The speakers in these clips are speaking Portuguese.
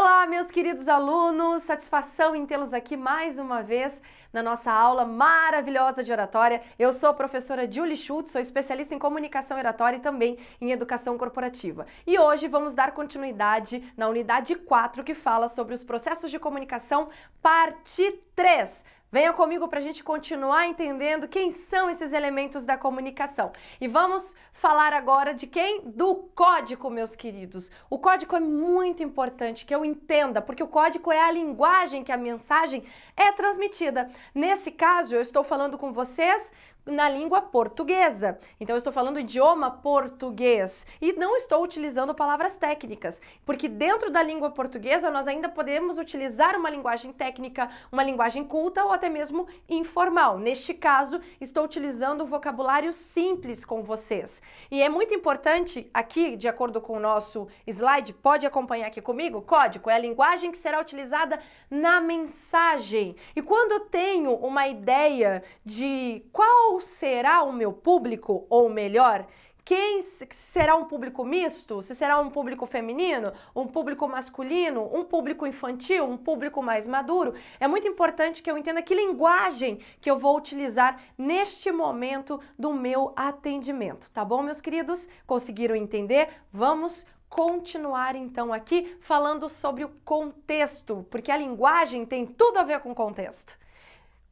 Olá, meus queridos alunos, satisfação em tê-los aqui mais uma vez na nossa aula maravilhosa de oratória. Eu sou a professora Julie Schultz, sou especialista em comunicação oratória e também em educação corporativa. E hoje vamos dar continuidade na unidade 4 que fala sobre os processos de comunicação, parte 3. Venha comigo para a gente continuar entendendo quem são esses elementos da comunicação. E vamos falar agora de quem? Do código, meus queridos. O código é muito importante que eu entenda, porque o código é a linguagem que a mensagem é transmitida. Nesse caso, eu estou falando com vocês na língua portuguesa. Então eu estou falando idioma português e não estou utilizando palavras técnicas, porque dentro da língua portuguesa nós ainda podemos utilizar uma linguagem técnica, uma linguagem culta ou até mesmo informal. Neste caso, estou utilizando um vocabulário simples com vocês. E é muito importante aqui, de acordo com o nosso slide, pode acompanhar aqui comigo, código é a linguagem que será utilizada na mensagem. E quando eu tenho uma ideia de qual qual será o meu público, ou melhor, quem será um público misto? Se será um público feminino, um público masculino, um público infantil, um público mais maduro? É muito importante que eu entenda que linguagem que eu vou utilizar neste momento do meu atendimento, tá bom, meus queridos? Conseguiram entender? Vamos continuar então aqui falando sobre o contexto, porque a linguagem tem tudo a ver com contexto.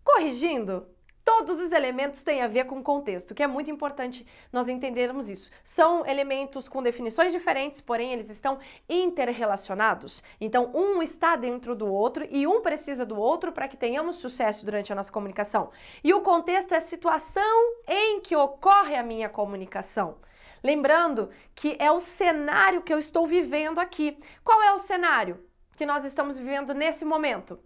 Corrigindo, Todos os elementos têm a ver com contexto, que é muito importante nós entendermos isso. São elementos com definições diferentes, porém eles estão interrelacionados. Então, um está dentro do outro e um precisa do outro para que tenhamos sucesso durante a nossa comunicação. E o contexto é a situação em que ocorre a minha comunicação. Lembrando que é o cenário que eu estou vivendo aqui. Qual é o cenário que nós estamos vivendo nesse momento?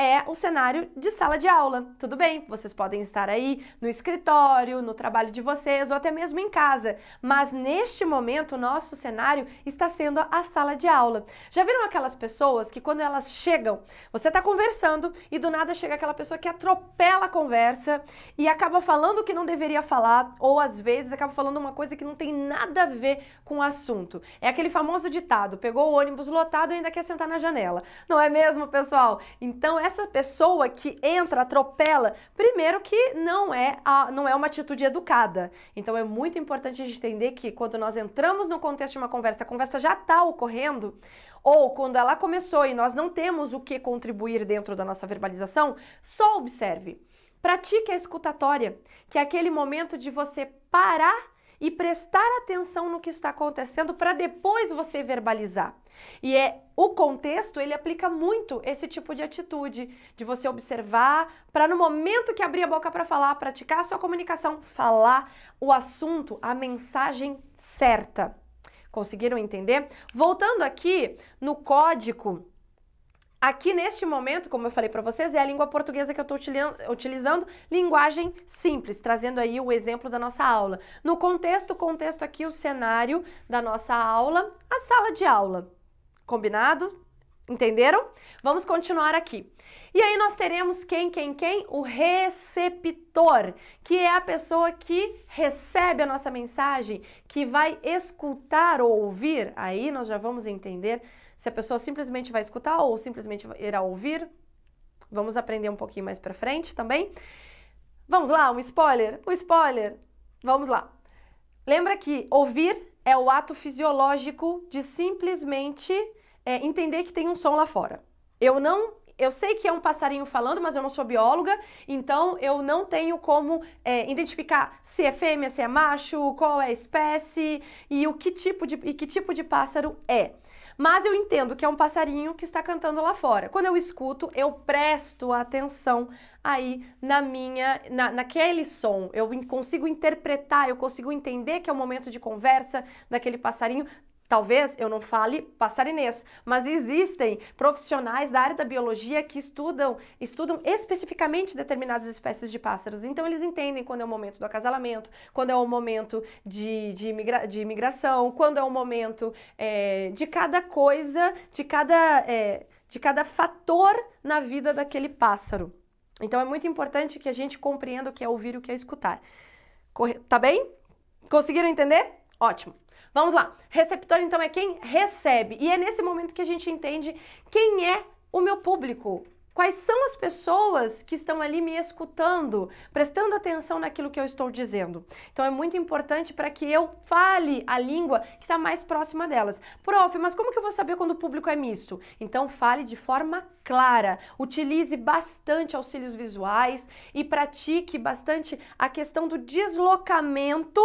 é o cenário de sala de aula. Tudo bem, vocês podem estar aí no escritório, no trabalho de vocês ou até mesmo em casa, mas neste momento o nosso cenário está sendo a sala de aula. Já viram aquelas pessoas que quando elas chegam, você está conversando e do nada chega aquela pessoa que atropela a conversa e acaba falando o que não deveria falar ou às vezes acaba falando uma coisa que não tem nada a ver com o assunto. É aquele famoso ditado, pegou o ônibus lotado e ainda quer sentar na janela. Não é mesmo, pessoal? Então é essa pessoa que entra, atropela, primeiro que não é, a, não é uma atitude educada. Então é muito importante a gente entender que quando nós entramos no contexto de uma conversa, a conversa já está ocorrendo, ou quando ela começou e nós não temos o que contribuir dentro da nossa verbalização, só observe. Pratique a escutatória, que é aquele momento de você parar e prestar atenção no que está acontecendo para depois você verbalizar. E é o contexto, ele aplica muito esse tipo de atitude, de você observar, para no momento que abrir a boca para falar, praticar a sua comunicação, falar o assunto, a mensagem certa. Conseguiram entender? Voltando aqui no código Aqui neste momento, como eu falei para vocês, é a língua portuguesa que eu estou utilizando, linguagem simples, trazendo aí o exemplo da nossa aula. No contexto, contexto aqui o cenário da nossa aula, a sala de aula. Combinado? Entenderam? Vamos continuar aqui. E aí nós teremos quem, quem, quem? O receptor, que é a pessoa que recebe a nossa mensagem, que vai escutar ou ouvir. Aí nós já vamos entender se a pessoa simplesmente vai escutar ou simplesmente irá ouvir. Vamos aprender um pouquinho mais para frente também. Vamos lá, um spoiler, um spoiler. Vamos lá. Lembra que ouvir é o ato fisiológico de simplesmente é, entender que tem um som lá fora. Eu não eu sei que é um passarinho falando, mas eu não sou bióloga, então eu não tenho como é, identificar se é fêmea, se é macho, qual é a espécie e o que tipo de, e que tipo de pássaro é. Mas eu entendo que é um passarinho que está cantando lá fora. Quando eu escuto, eu presto atenção aí na minha, na, naquele som. Eu consigo interpretar, eu consigo entender que é o um momento de conversa daquele passarinho Talvez eu não fale passarinês, mas existem profissionais da área da biologia que estudam, estudam especificamente determinadas espécies de pássaros. Então eles entendem quando é o momento do acasalamento, quando é o momento de, de, migra de quando é o momento é, de cada coisa, de cada, é, de cada fator na vida daquele pássaro. Então é muito importante que a gente compreenda o que é ouvir e o que é escutar. Corre tá bem? Conseguiram entender? Ótimo! Vamos lá. Receptor, então, é quem recebe. E é nesse momento que a gente entende quem é o meu público. Quais são as pessoas que estão ali me escutando, prestando atenção naquilo que eu estou dizendo? Então é muito importante para que eu fale a língua que está mais próxima delas. Prof, mas como que eu vou saber quando o público é misto? Então fale de forma clara, utilize bastante auxílios visuais e pratique bastante a questão do deslocamento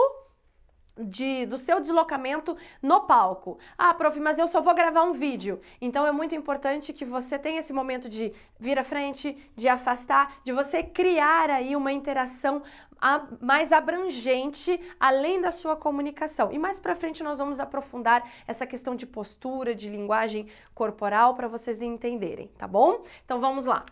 de, do seu deslocamento no palco. Ah, prof, mas eu só vou gravar um vídeo. Então é muito importante que você tenha esse momento de vir à frente, de afastar, de você criar aí uma interação a, mais abrangente além da sua comunicação. E mais para frente nós vamos aprofundar essa questão de postura, de linguagem corporal para vocês entenderem, tá bom? Então vamos lá.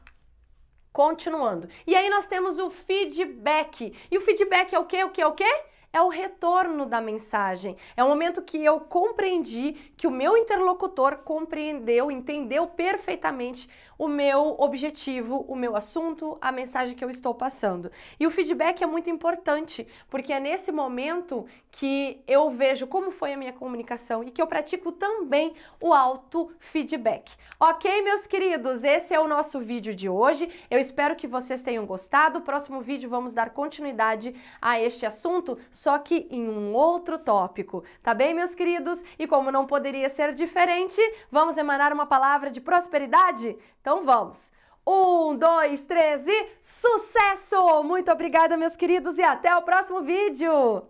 Continuando. E aí nós temos o feedback. E o feedback é o quê? O quê? O quê? é o retorno da mensagem. É o momento que eu compreendi, que o meu interlocutor compreendeu, entendeu perfeitamente o meu objetivo, o meu assunto, a mensagem que eu estou passando. E o feedback é muito importante, porque é nesse momento que eu vejo como foi a minha comunicação e que eu pratico também o auto-feedback. Ok, meus queridos? Esse é o nosso vídeo de hoje. Eu espero que vocês tenham gostado. No próximo vídeo vamos dar continuidade a este assunto só que em um outro tópico. Tá bem, meus queridos? E como não poderia ser diferente, vamos emanar uma palavra de prosperidade? Então vamos! Um, dois, três e sucesso! Muito obrigada, meus queridos, e até o próximo vídeo!